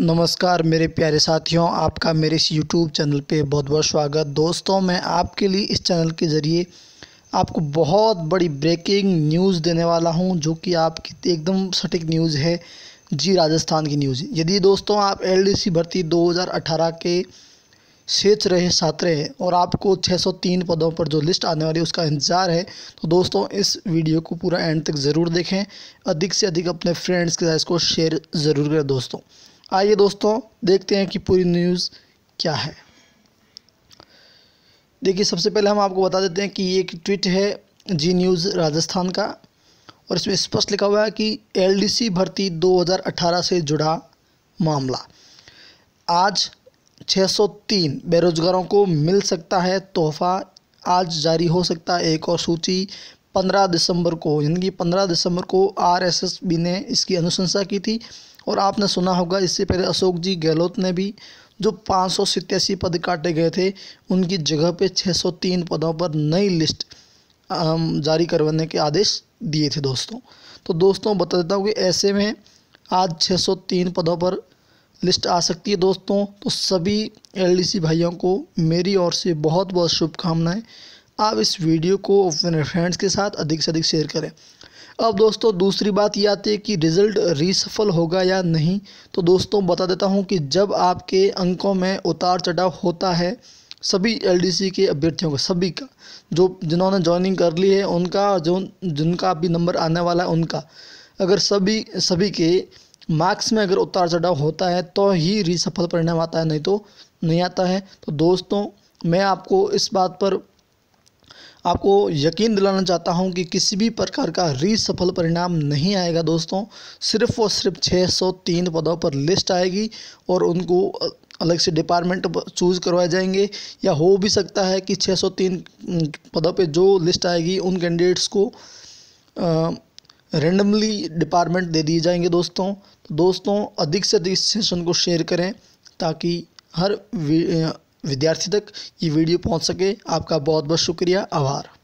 नमस्कार मेरे प्यारे साथियों आपका मेरे इस यूट्यूब चैनल पे बहुत बहुत स्वागत दोस्तों मैं आपके लिए इस चैनल के ज़रिए आपको बहुत बड़ी ब्रेकिंग न्यूज़ देने वाला हूं जो कि आपकी एकदम सटीक न्यूज़ है जी राजस्थान की न्यूज़ यदि दोस्तों आप एल भर्ती 2018 के सेच रहे छात्र हैं और आपको 603 पदों पर जो लिस्ट आने वाली है उसका इंतज़ार है तो दोस्तों इस वीडियो को पूरा एंड तक ज़रूर देखें अधिक से अधिक अपने फ्रेंड्स के साथ इसको शेयर ज़रूर करें दोस्तों आइए दोस्तों देखते हैं कि पूरी न्यूज़ क्या है देखिए सबसे पहले हम आपको बता देते हैं कि ये एक ट्वीट है जी न्यूज़ राजस्थान का और इसमें स्पष्ट लिखा हुआ है कि एलडीसी भर्ती 2018 से जुड़ा मामला आज 603 बेरोजगारों को मिल सकता है तोहफा आज जारी हो सकता है एक और सूची पंद्रह दिसंबर को यानी कि पंद्रह दिसंबर को आरएसएसबी ने इसकी अनुशंसा की थी और आपने सुना होगा इससे पहले अशोक जी गहलोत ने भी जो पाँच पद काटे गए थे उनकी जगह पे 603 पदों पर नई लिस्ट जारी करवाने के आदेश दिए थे दोस्तों तो दोस्तों बता देता हूँ कि ऐसे में आज 603 पदों पर लिस्ट आ सकती है दोस्तों तो सभी एलडीसी भाइयों को मेरी ओर से बहुत बहुत शुभकामनाएं आप इस वीडियो को अपने फ्रेंड्स के साथ अधिक से अधिक शेयर करें अब दोस्तों दूसरी बात ये आती है कि रिज़ल्ट रिसफल होगा या नहीं तो दोस्तों बता देता हूँ कि जब आपके अंकों में उतार चढ़ाव होता है सभी एलडीसी के अभ्यर्थियों का सभी का जो जिन्होंने ज्वाइनिंग कर ली है उनका जो जिनका अभी नंबर आने वाला है उनका अगर सभी सभी के मार्क्स में अगर उतार चढ़ाव होता है तो ही रिसफल परिणाम आता है नहीं तो नहीं आता है तो दोस्तों मैं आपको इस बात पर आपको यकीन दिलाना चाहता हूं कि किसी भी प्रकार का री सफल परिणाम नहीं आएगा दोस्तों सिर्फ और सिर्फ 603 पदों पर लिस्ट आएगी और उनको अलग से डिपार्टमेंट चूज़ करवाए जाएंगे या हो भी सकता है कि 603 पदों पे जो लिस्ट आएगी उन कैंडिडेट्स को रेंडमली डिपार्टमेंट दे दिए जाएंगे दोस्तों दोस्तों अधिक से अधिक सेशन को शेयर करें ताकि हर विद्यार्थी तक ये वीडियो पहुंच सके आपका बहुत बहुत शुक्रिया आभार